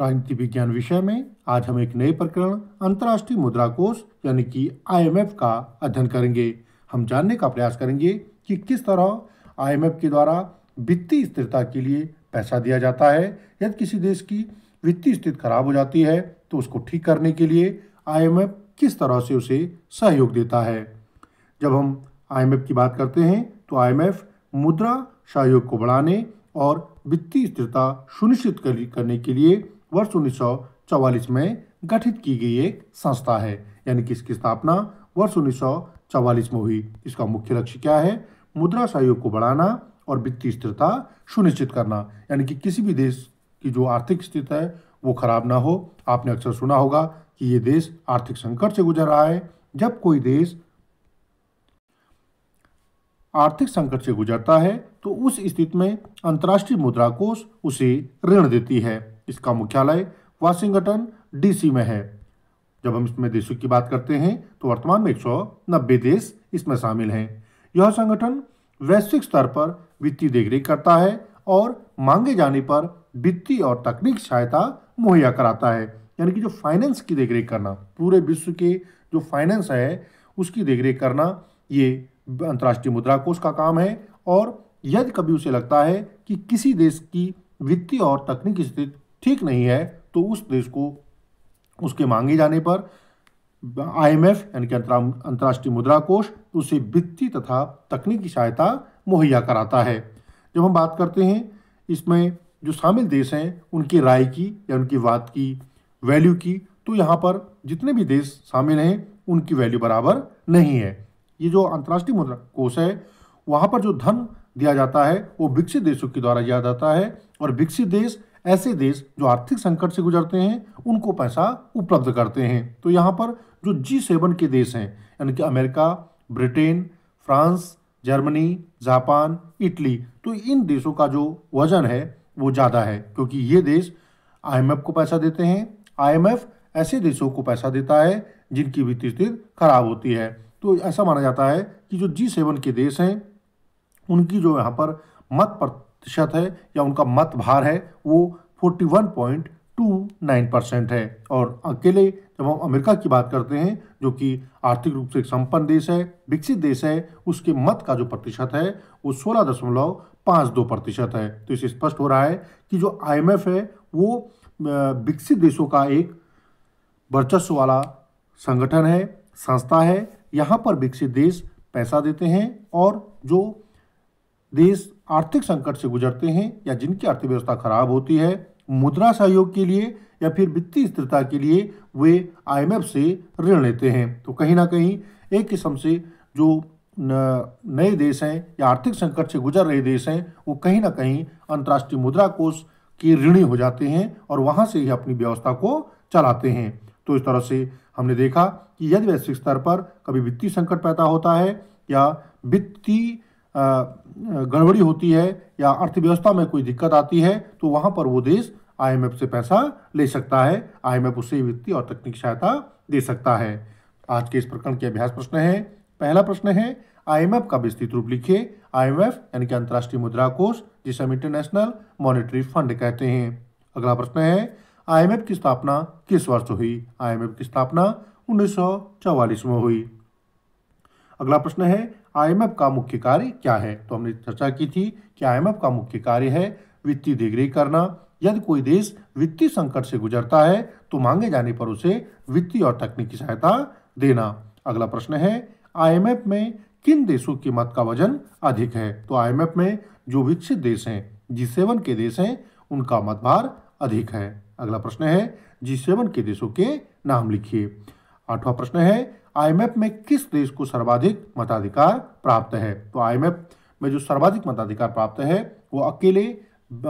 राजनीति विज्ञान विषय में आज हम एक नए प्रकरण अंतर्राष्ट्रीय मुद्रा कोष यानी कि आईएमएफ का अध्ययन करेंगे हम जानने का प्रयास करेंगे कि किस तरह आईएमएफ के द्वारा वित्तीय स्थिरता के लिए पैसा दिया जाता है यदि किसी देश की वित्तीय स्थिति खराब हो जाती है तो उसको ठीक करने के लिए आईएमएफ किस तरह से उसे सहयोग देता है जब हम आईएमएफ की बात करते हैं तो आईएमएफ मुद्रा सहयोग को बढ़ाने और वित्तीय स्थिरता सुनिश्चित करने के लिए वर्ष उन्नीस में गठित की गई एक संस्था है यानी कि इसकी स्थापना वर्ष उन्नीस में हुई इसका मुख्य लक्ष्य क्या है मुद्रा सहयोग को बढ़ाना और वित्तीय स्थिरता सुनिश्चित करना यानी कि किसी भी देश की जो आर्थिक स्थिति है वो खराब ना हो आपने अक्सर सुना होगा कि ये देश आर्थिक संकट से गुजर रहा है जब कोई देश आर्थिक संकट से गुजरता है तो उस स्थिति में अंतर्राष्ट्रीय मुद्रा कोष उसे ऋण देती है इसका मुख्यालय वाशिंगटन डीसी में है जब हम इसमें देशों की बात करते हैं तो वर्तमान में नब्बे देश इसमें शामिल हैं यह संगठन वैश्विक स्तर पर वित्तीय देखरेख करता है और मांगे जाने पर वित्तीय और तकनीक सहायता मुहैया कराता है यानी कि जो फाइनेंस की देखरेख करना पूरे विश्व के जो फाइनेंस है उसकी देखरेख करना ये अंतर्राष्ट्रीय मुद्रा कोष का काम है और यदि कभी उसे लगता है कि किसी देश की वित्तीय और तकनीकी स्थिति ठीक नहीं है तो उस देश को उसके मांगे जाने पर आईएमएफ यानी कि अंतर्राष्ट्रीय मुद्रा कोष तो उसे वित्तीय तथा तकनीकी सहायता मुहैया कराता है जब हम बात करते हैं इसमें जो शामिल देश हैं उनकी राय की या उनकी बात की वैल्यू की तो यहाँ पर जितने भी देश शामिल हैं उनकी वैल्यू बराबर नहीं है ये जो अंतर्राष्ट्रीय मुद्रा कोष है वहाँ पर जो धन दिया जाता है वो विकसित देशों के द्वारा दिया जाता है और विकसित देश ऐसे देश जो आर्थिक संकट से गुजरते हैं उनको पैसा उपलब्ध करते हैं तो यहाँ पर जो जी सेवन के देश हैं यानी कि America Britain France Germany Japan Italy तो इन देशों का जो वजन है वो ज़्यादा है क्योंकि ये देश आईएमएफ को पैसा देते हैं आईएमएफ ऐसे देशों को पैसा देता है जिनकी वित्तीय स्थिति खराब होती है तो ऐसा माना जाता है कि जो जी सेवन के देश हैं उनकी जो यहाँ पर मत प्रतिशत है या उनका मत भार है वो 41.29 परसेंट है और अकेले जब हम अमेरिका की बात करते हैं जो कि आर्थिक रूप से एक संपन्न देश है विकसित देश है उसके मत का जो प्रतिशत है वो सोलह दशमलव पाँच दो प्रतिशत है तो इसे स्पष्ट हो रहा है कि जो आईएमएफ है वो विकसित देशों का एक वर्चस्व वाला संगठन है संस्था है यहाँ पर विकसित देश पैसा देते हैं और जो देश आर्थिक संकट से गुजरते हैं या जिनकी अर्थव्यवस्था खराब होती है मुद्रा सहयोग के लिए या फिर वित्तीय स्थिरता के लिए वे आई से ऋण लेते हैं तो कहीं ना कहीं एक किस्म से जो नए देश हैं या आर्थिक संकट से गुजर रहे देश हैं वो कहीं ना कहीं अंतर्राष्ट्रीय मुद्रा कोष के ऋणी हो जाते हैं और वहाँ से ही अपनी व्यवस्था को चलाते हैं तो इस तरह से हमने देखा कि यदि वैश्विक स्तर पर कभी वित्तीय संकट पैदा होता है या वित्तीय गड़बड़ी होती है या अर्थव्यवस्था में कोई दिक्कत आती है तो वहां पर वो देश आईएमएफ से पैसा ले सकता है आईएमएफ उसे वित्तीय और तकनीकी सहायता दे सकता है आज के इस प्रकरण के अभ्यास प्रश्न है पहला प्रश्न है आईएमएफ का विस्तृत रूप लिखिए आईएमएफ यानी कि अंतर्राष्ट्रीय मुद्रा कोष जिसे हम इंटरनेशनल मॉनिटरी फंड कहते हैं अगला प्रश्न है आईएमएफ की स्थापना किस वर्ष हुई आईएमएफ की स्थापना उन्नीस में हुई अगला प्रश्न है आईएमएफ का मुख्य कार्य क्या है तो हमने चर्चा की थी कि आईएमएफ का मुख्य कार्य है वित्तीय देखरेख करना यदि कोई देश वित्तीय संकट से गुजरता है तो मांगे जाने पर उसे वित्तीय और तकनीकी सहायता देना अगला प्रश्न है आईएमएफ में किन देशों की मत का वजन अधिक है तो आईएमएफ में जो विकसित देश हैं जी सेवन के देश हैं उनका मतभार अधिक है अगला प्रश्न है जी सेवन के देशों के नाम लिखिए आठवां प्रश्न है आईएमएफ में किस देश को सर्वाधिक मताधिकार प्राप्त है तो आईएमएफ में जो सर्वाधिक मताधिकार प्राप्त है वो अकेले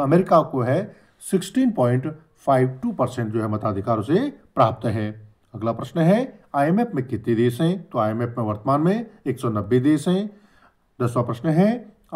अमेरिका को है 16.52 परसेंट जो है मताधिकार उसे प्राप्त है अगला प्रश्न है आईएमएफ में कितने देश हैं तो आईएमएफ में वर्तमान में 190 देश हैं दसवा प्रश्न है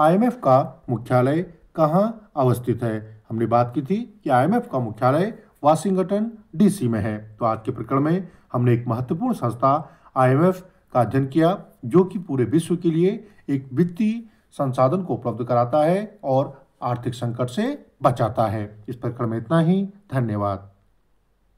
आईएमएफ का मुख्यालय कहाँ अवस्थित है हमने बात की थी कि आईएमएफ का मुख्यालय वाशिंगटन डीसी में है तो आज के प्रकरण में हमने एक महत्वपूर्ण संस्था आईएमएफ का अध्ययन किया जो कि पूरे विश्व के लिए एक वित्तीय संसाधन को उपलब्ध कराता है और आर्थिक संकट से बचाता है इस प्रकरण में इतना ही धन्यवाद